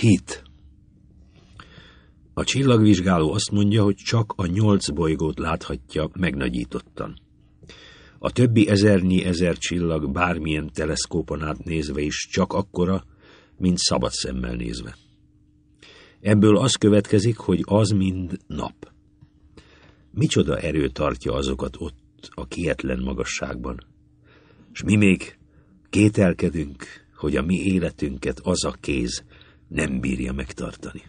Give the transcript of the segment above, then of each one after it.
Hit. A csillagvizsgáló azt mondja, hogy csak a nyolc bolygót láthatja megnagyítottan. A többi ezernyi ezer csillag bármilyen teleszkópon át nézve is csak akkora, mint szabad szemmel nézve. Ebből az következik, hogy az mind nap. Micsoda erő tartja azokat ott, a kietlen magasságban. És mi még kételkedünk, hogy a mi életünket az a kéz, nem bírja megtartani.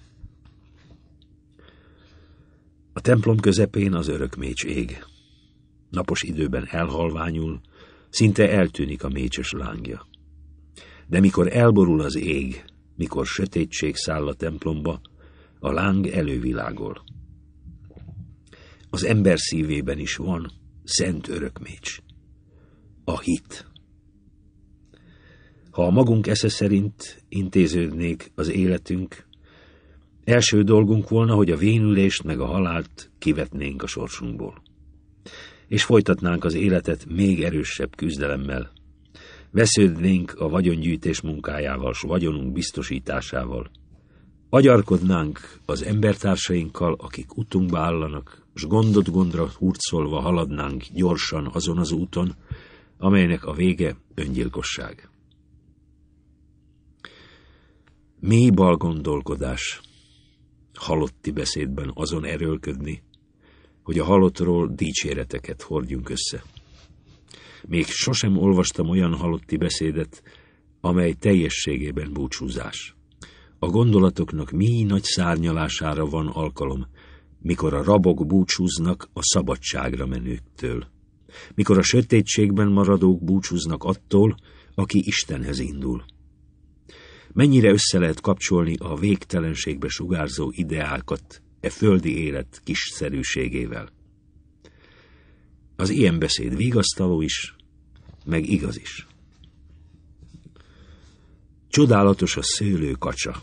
A templom közepén az örök mécs ég. Napos időben elhalványul, szinte eltűnik a mécses lángja. De mikor elborul az ég, mikor sötétség száll a templomba, a láng elővilágol. Az ember szívében is van szent örökmécs, a hit. Ha a magunk esze szerint intéződnék az életünk, első dolgunk volna, hogy a vénülést meg a halált kivetnénk a sorsunkból. És folytatnánk az életet még erősebb küzdelemmel. Vesződnénk a vagyongyűjtés munkájával, s vagyonunk biztosításával. Agyarkodnánk az embertársainkkal, akik utunkba állanak, s gondot gondra hurcolva haladnánk gyorsan azon az úton, amelynek a vége öngyilkosság. Mély balgondolkodás, halotti beszédben azon erőlködni, hogy a halottról dicséreteket hordjunk össze. Még sosem olvastam olyan halotti beszédet, amely teljességében búcsúzás. A gondolatoknak mi nagy szárnyalására van alkalom, mikor a rabok búcsúznak a szabadságra menőktől, mikor a sötétségben maradók búcsúznak attól, aki Istenhez indul mennyire össze lehet kapcsolni a végtelenségbe sugárzó ideákat e földi élet kiszerűségével. Az ilyen beszéd vigasztaló is, meg igaz is. Csodálatos a szőlő kacsa,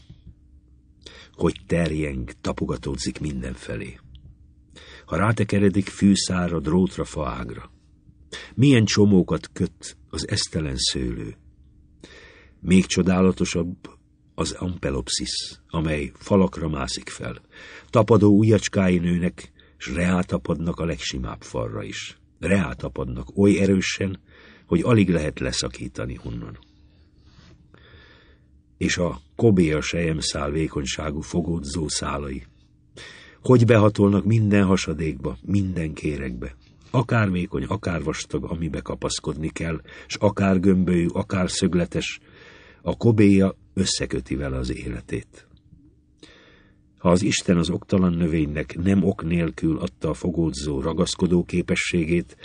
hogy terjeng, tapogatódzik mindenfelé. Ha rátekeredik fűszára, drótra, faágra. Milyen csomókat köt az esztelen szőlő, még csodálatosabb az ampelopsis, amely falakra mászik fel. Tapadó ujjacskái nőnek, s reátapadnak a legsimább falra is. Reátapadnak oly erősen, hogy alig lehet leszakítani honnan. És a sejem szál vékonyságú fogódzó szálai. Hogy behatolnak minden hasadékba, minden kéregbe, akár vékony, akár vastag, amibe kapaszkodni kell, s akár gömbölyű, akár szögletes, a kobéja összeköti vele az életét. Ha az Isten az oktalan növénynek nem ok nélkül adta a fogódzó ragaszkodó képességét,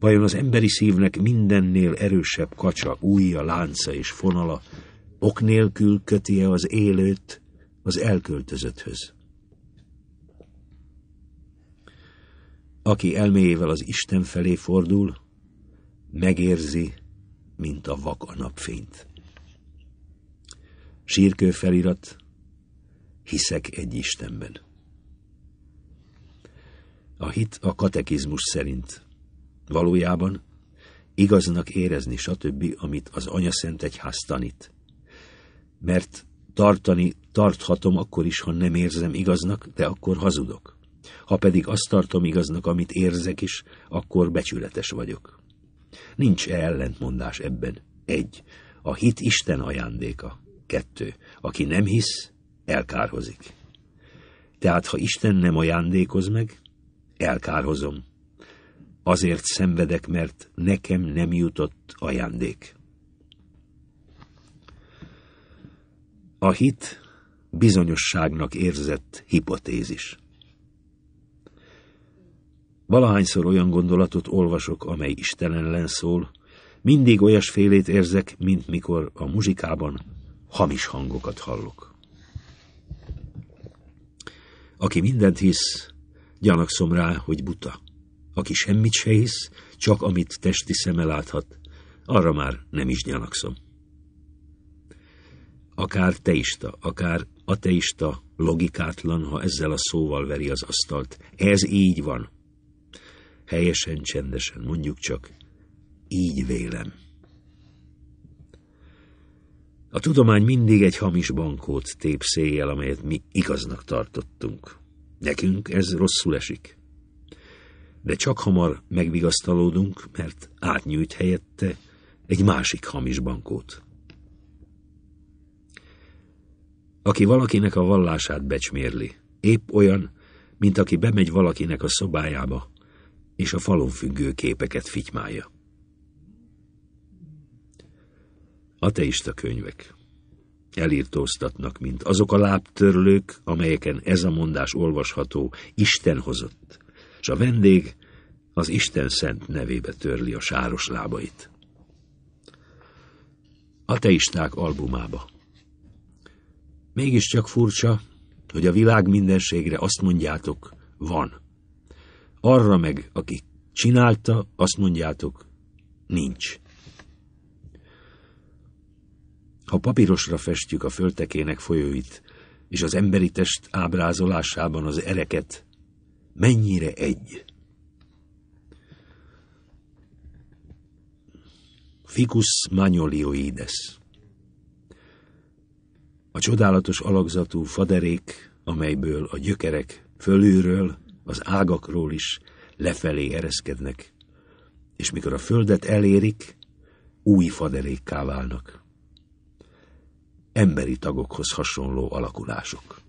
vajon az emberi szívnek mindennél erősebb kacsa, újja, lánca és fonala ok nélkül köti-e az élőt az elköltözötthöz? Aki elméjével az Isten felé fordul, megérzi, mint a vak a napfényt. Sírkő felirat, hiszek egy Istenben. A hit a katekizmus szerint. Valójában igaznak érezni, stb., amit az anyaszent egyház tanít. Mert tartani tarthatom akkor is, ha nem érzem igaznak, de akkor hazudok. Ha pedig azt tartom igaznak, amit érzek is, akkor becsületes vagyok. Nincs -e ellentmondás ebben. Egy. A hit Isten ajándéka kettő. Aki nem hisz, elkárhozik. Tehát, ha Isten nem ajándékoz meg, elkárhozom. Azért szenvedek, mert nekem nem jutott ajándék. A hit bizonyosságnak érzett hipotézis. Valahányszor olyan gondolatot olvasok, amely Isten ellen szól, mindig olyasfélét érzek, mint mikor a muzsikában hamis hangokat hallok. Aki mindent hisz, gyanakszom rá, hogy buta. Aki semmit se hisz, csak amit testi szeme láthat, arra már nem is gyanakszom. Akár teista, akár ateista, logikátlan, ha ezzel a szóval veri az asztalt. Ez így van. Helyesen, csendesen, mondjuk csak, így vélem. A tudomány mindig egy hamis bankót tép széjjel, amelyet mi igaznak tartottunk. Nekünk ez rosszul esik. De csak hamar megvigasztalódunk, mert átnyújt helyette egy másik hamis bankót. Aki valakinek a vallását becsmérli, épp olyan, mint aki bemegy valakinek a szobájába, és a falon függő képeket fitymálja. Ateista könyvek elírtóztatnak, mint azok a lábtörlők, amelyeken ez a mondás olvasható, Isten hozott, és a vendég az Isten szent nevébe törli a sáros lábait. Ateisták albumába Mégiscsak furcsa, hogy a világ mindenségre azt mondjátok, van. Arra meg, aki csinálta, azt mondjátok, nincs. Ha papírosra festjük a föltekének folyóit, és az emberi test ábrázolásában az ereket, mennyire egy? Ficus magnolioides. A csodálatos alakzatú faderék, amelyből a gyökerek fölülről, az ágakról is lefelé ereszkednek, és mikor a földet elérik, új faderékká válnak emberi tagokhoz hasonló alakulások.